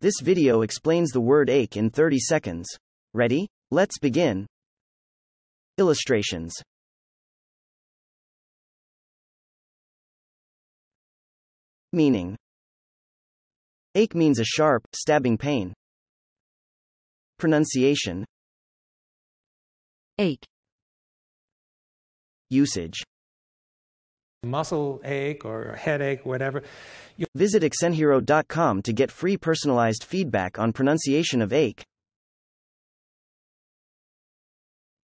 This video explains the word ache in 30 seconds. Ready? Let's begin. Illustrations Meaning Ache means a sharp, stabbing pain. Pronunciation Ache Usage muscle ache or headache, whatever. You Visit accenhero.com to get free personalized feedback on pronunciation of ache.